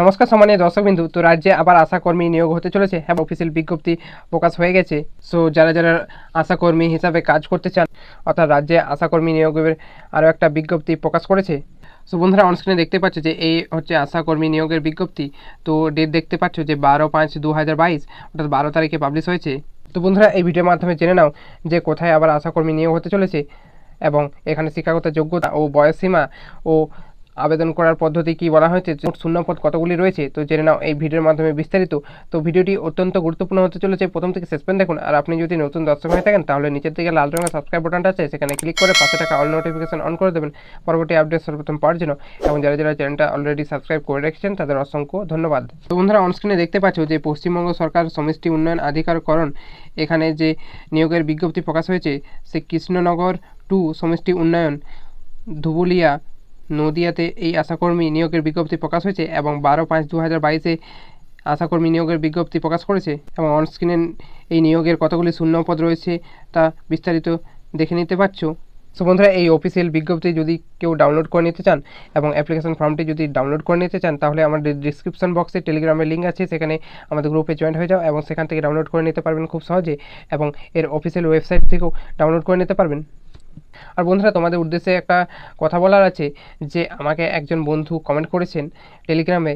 নমস্কার সম্মানীয় দর্শকবিন্দু তো রাজ্যে আবার আশাকর্মী নিয়োগ হতে চলেছে হ্যাঁ অফিসিয়াল বিজ্ঞপ্তি প্রকাশ হয়ে গেছে সো যারা যারা আশাকর্মী হিসাবে কাজ করতে চান অর্থাৎ রাজ্যে আশাকর্মী নিয়োগের আরও একটা বিজ্ঞপ্তি প্রকাশ করেছে সো বন্ধুরা অনস্ক্রিনে দেখতে পাচ্ছ যে এই হচ্ছে আশাকর্মী নিয়োগের বিজ্ঞপ্তি তো ডেট দেখতে পাচ্ছ যে বারো পাঁচ দু হাজার বাইশ অর্থাৎ বারো তারিখে পাবলিশ হয়েছে তো বন্ধুরা এই ভিডিওর মাধ্যমে জেনে নাও যে কোথায় আবার আশাকর্মী নিয়োগ হতে চলেছে এবং এখানে শিক্ষাগত যোগ্যতা ও বয়সীমা ও আবেদন করার পদ্ধতি কি বলা হয়েছে শূন্য পদ কতগুলি রয়েছে তো জেনে নাও এই ভিডিওর মাধ্যমে বিস্তারিত তো ভিডিওটি অত্যন্ত গুরুত্বপূর্ণ হতে চলেছে প্রথম থেকে শেষ পর্যন্ত দেখুন আর আপনি যদি নতুন দর্শক হয়ে থাকেন তাহলে নিচের দিকে লাল রঙের সাবস্ক্রাইব বাটনটা আছে সেখানে ক্লিক করে পাশে টাকা অল নোটিফিকেশন অন করে দেবেন পরবর্তী আপডেট সর্বপ্রথম পাওয়ার জন্য এবং যারা যারা চ্যানেলটা অলরেডি সাবস্ক্রাইব করে রেখেছেন তাদের অসংখ্য ধন্যবাদ তো বন্ধুরা অনস্ক্রিনে দেখতে পাচ্ছ যে পশ্চিমবঙ্গ সরকার সমষ্টি উন্নয়ন আধিকারকরণ এখানে যে নিয়োগের বিজ্ঞপ্তি প্রকাশ হয়েছে সে কৃষ্ণনগর টু সমষ্টি উন্নয়ন ধুবুলিয়া নদিয়াতে এই আশাকর্মী নিয়োগের বিজ্ঞপ্তি প্রকাশ হয়েছে এবং বারো পাঁচ দু হাজার বাইশে আশাকর্মী নিয়োগের বিজ্ঞপ্তি প্রকাশ করেছে এবং অনস্ক্রিনে এই নিয়োগের কতগুলি শূন্য পদ রয়েছে তা বিস্তারিত দেখে নিতে পারছ সো বন্ধুরা এই অফিসিয়াল বিজ্ঞপ্তি যদি কেউ ডাউনলোড করে নিতে চান এবং অ্যাপ্লিকেশন ফর্মটি যদি ডাউনলোড করে নিতে চান তাহলে আমাদের ডিসক্রিপশন বক্সে টেলিগ্রামের লিঙ্ক আছে সেখানে আমাদের গ্রুপে জয়েন হয়ে যাও এবং সেখান থেকে ডাউনলোড করে নিতে পারবেন খুব সহজে এবং এর অফিসিয়াল ওয়েবসাইট থেকেও ডাউনলোড করে নিতে পারবেন আর বন্ধুরা তোমাদের উদ্দেশ্যে একটা কথা বলার আছে যে আমাকে একজন বন্ধু কমেন্ট করেছেন টেলিগ্রামে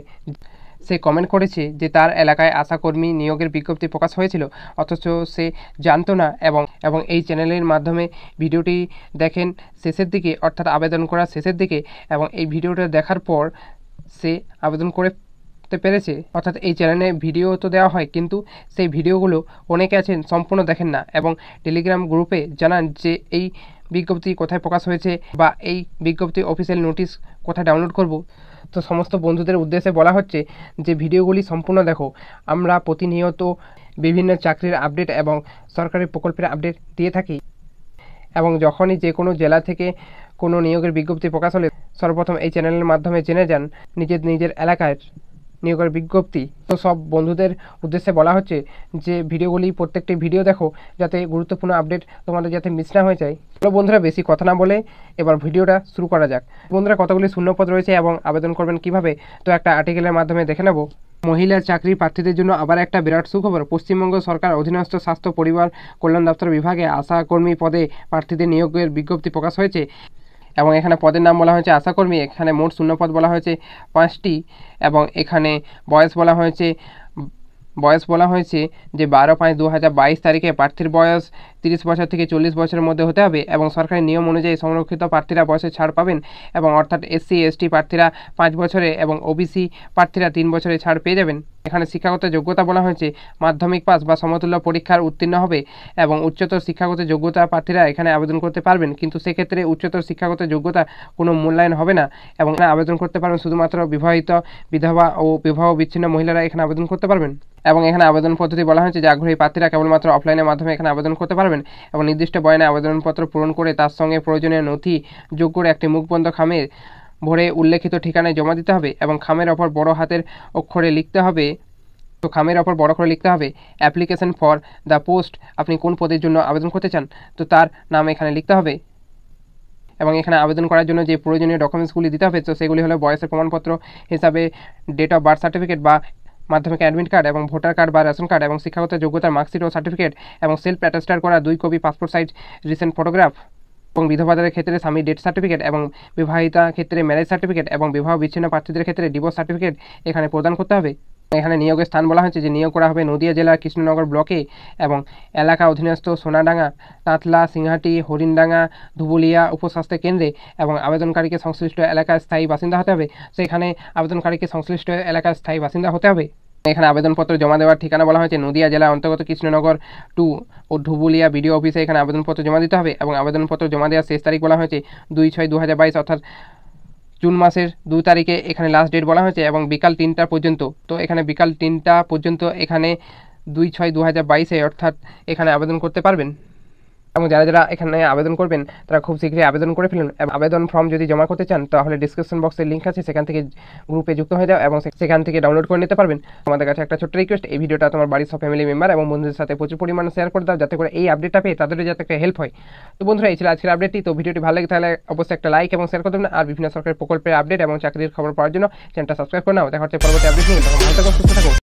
সে কমেন্ট করেছে যে তার এলাকায় আশাকর্মী নিয়োগের বিজ্ঞপ্তি প্রকাশ হয়েছিল অথচ সে জানতো না এবং এবং এই চ্যানেলের মাধ্যমে ভিডিওটি দেখেন শেষের দিকে অর্থাৎ আবেদন করা শেষের দিকে এবং এই ভিডিওটা দেখার পর সে আবেদন করে পেরেছে অর্থাৎ এই চ্যানেলে ভিডিও তো দেওয়া হয় কিন্তু সেই ভিডিওগুলো অনেকে আছেন সম্পূর্ণ দেখেন না এবং টেলিগ্রাম গ্রুপে জানান যে এই বিজ্ঞপ্তি কোথায় প্রকাশ হয়েছে বা এই বিজ্ঞপ্তি অফিসিয়াল নোটিশ কোথায় ডাউনলোড করব তো সমস্ত বন্ধুদের উদ্দেশ্যে বলা হচ্ছে যে ভিডিওগুলি সম্পূর্ণ দেখো আমরা প্রতিনিয়ত বিভিন্ন চাকরির আপডেট এবং সরকারি প্রকল্পের আপডেট দিয়ে থাকি এবং যখনই যে কোনো জেলা থেকে কোনো নিয়োগের বিজ্ঞপ্তি প্রকাশ হলে সর্বপ্রথম এই চ্যানেলের মাধ্যমে জেনে যান নিজের নিজের এলাকার নিয়োগের বিজ্ঞপ্তি তো সব বন্ধুদের উদ্দেশ্যে বলা হচ্ছে যে ভিডিওগুলি প্রত্যেকটি ভিডিও দেখো যাতে গুরুত্বপূর্ণ আপডেট তোমাদের যাতে মিস না হয়ে যায় তো বন্ধুরা বেশি কথা না বলে এবার ভিডিওটা শুরু করা যাক বন্ধুরা কতগুলি শূন্যপদ রয়েছে এবং আবেদন করবেন কিভাবে তো একটা আর্টিকেলের মাধ্যমে দেখে নেব মহিলা চাকরি প্রার্থীদের জন্য আবার একটা বিরাট সুখবর পশ্চিমবঙ্গ সরকার অধীনস্থ স্বাস্থ্য পরিবার কল্যাণ দপ্তর বিভাগে আশাকর্মী পদে প্রার্থীদের নিয়োগের বিজ্ঞপ্তি প্রকাশ হয়েছে এবং এখানে পদের নাম বলা হয়েছে আশাকর্মী এখানে মোট শূন্যপদ বলা হয়েছে পাঁচটি এবং এখানে বয়স বলা হয়েছে বয়স বলা হয়েছে যে বারো পাঁচ দু হাজার বাইশ তারিখে প্রার্থীর বয়স তিরিশ বছর থেকে চল্লিশ বছরের মধ্যে হতে হবে এবং সরকারি নিয়ম অনুযায়ী সংরক্ষিত প্রার্থীরা বয়সে ছাড় পাবেন এবং অর্থাৎ এসসি এসটি প্রার্থীরা পাঁচ বছরে এবং ওবিসি প্রার্থীরা তিন বছরে ছাড় পেয়ে যাবেন এখানে শিক্ষাগত যোগ্যতা বলা হয়েছে মাধ্যমিক পাস বা সমতুল্য পরীক্ষার উত্তীর্ণ হবে এবং উচ্চতর শিক্ষাগত যোগ্যতা প্রার্থীরা এখানে আবেদন করতে পারবেন কিন্তু সেক্ষেত্রে উচ্চতর শিক্ষাগত যোগ্যতা কোনো মূল্যায়ন হবে না এবং আবেদন করতে পারবেন শুধুমাত্র বিবাহিত বিধবা ও বিবাহ বিচ্ছিন্ন মহিলারা এখানে আবেদন করতে পারবেন এবং এখানে আবেদন পদ্ধতি বলা হয়েছে যে আগ্রহী প্রার্থীরা কেবলমাত্র অফলাইনের মাধ্যমে এখানে আবেদন করতে পারবেন পারবেন এবং নির্দিষ্ট বয়নে আবেদনপত্র পূরণ করে তার সঙ্গে প্রয়োজনীয় নথি যোগ করে একটি মুখবন্ধ খামে ভরে উল্লেখিত ঠিকানায় জমা দিতে হবে এবং খামের ওপর বড় হাতের অক্ষরে লিখতে হবে তো খামের ওপর বড় করে লিখতে হবে অ্যাপ্লিকেশন ফর দ্য পোস্ট আপনি কোন পদের জন্য আবেদন করতে চান তো তার নাম এখানে লিখতে হবে এবং এখানে আবেদন করার জন্য যে প্রয়োজনীয় ডকুমেন্টসগুলি দিতে হবে তো সেগুলি হলো বয়সের প্রমাণপত্র হিসাবে ডেট অফ বার্থ সার্টিফিকেট বা মাধ্যমিক অ্যাডমিট কার্ড এবং ভোটার কার্ড বা রেশন কার্ড এবং শিক্ষাগত যোগ্যতার মার্কশিট ও সার্টিফিকেট এবং সেলফ অ্যাটেস্টার করা দুই copy passport size recent photograph এবং বিধবাদের ক্ষেত্রে স্বামী ডেথ সার্টিফিকেট এবং বিবাহিতা ক্ষেত্রে ম্যারেজ সার্টিফিকেট এবং বিবাহ বিচ্ছিন্ন প্রার্থীদের ক্ষেত্রে ডিভোর্স সার্টিফিকেট এখানে প্রদান করতে হবে এখানে নিয়োগের স্থান বলা হয়েছে যে নিয়োগ করা হবে নদিয়া জেলার কৃষ্ণনগর ব্লকে এবং এলাকা অধীনস্থ সোনাডাঙ্গা তাঁতলা সিংহাটি হরিণডাঙ্গা ধুবুলিয়া উপস্বাস্থ্য কেন্দ্রে এবং আবেদনকারীকে সংশ্লিষ্ট এলাকার স্থায়ী বাসিন্দা হতে হবে সেখানে আবেদনকারীকে সংশ্লিষ্ট এলাকার স্থায়ী বাসিন্দা হতে হবে এখানে আবেদনপত্র জমা দেওয়ার ঠিকানা বলা হয়েছে নদিয়া জেলা অন্তর্গত কৃষ্ণনগর টু ও ধুবুলিয়া বিডিও অফিসে এখানে আবেদনপত্র জমা দিতে হবে এবং আবেদনপত্র জমা দেওয়ার শেষ তারিখ বলা হয়েছে দুই ছয় দু হাজার বাইশ অর্থাৎ জুন মাসের দু তারিখে এখানে লাস্ট ডেট বলা হয়েছে এবং বিকাল তিনটা পর্যন্ত তো এখানে বিকাল তিনটা পর্যন্ত এখানে দুই ছয় দু হাজার বাইশে অর্থাৎ এখানে আবেদন করতে পারবেন এবং যারা যারা এখানে আবেদন করবেন তারা খুব শীঘ্রই আবেদন করে ফেলুন আবেদন ফর্ম যদি জমা করতে চান তাহলে ডিসক্রিপশন বক্সের লিঙ্ক আছে সেখান থেকে গ্রুপে যুক্ত হয়ে যাও এবং সেখান থেকে ডাউনলোড করে নিতে পারবেন আমাদের কাছে একটা ছোট্ট রিকোয়েস্ট এই ভিডিওটা তোমার বাড়ির সব ফ্যামিলি মেম্বার এবং বন্ধুদের সাথে প্রচুর পরিমাণে শেয়ার করে দাও যাতে করে এই আপডেটটা পেয়ে তাদেরও যাতে একটা হেল্প হয় তো বন্ধুরা এই ছিল আজকের আপডেটটি তো ভিডিওটি ভালো লাগে তাহলে অবশ্যই একটা লাইক এবং শেয়ার করে দেবেন আর বিভিন্ন সরকারি প্রকল্পের আপডেট এবং চাকরির খবর পাওয়ার জন্য চ্যানেলটা সাবস্ক্রাইব করে নাও দেখা হচ্ছে পরবর্তী আপডেট নিয়ে ভালো সুস্থ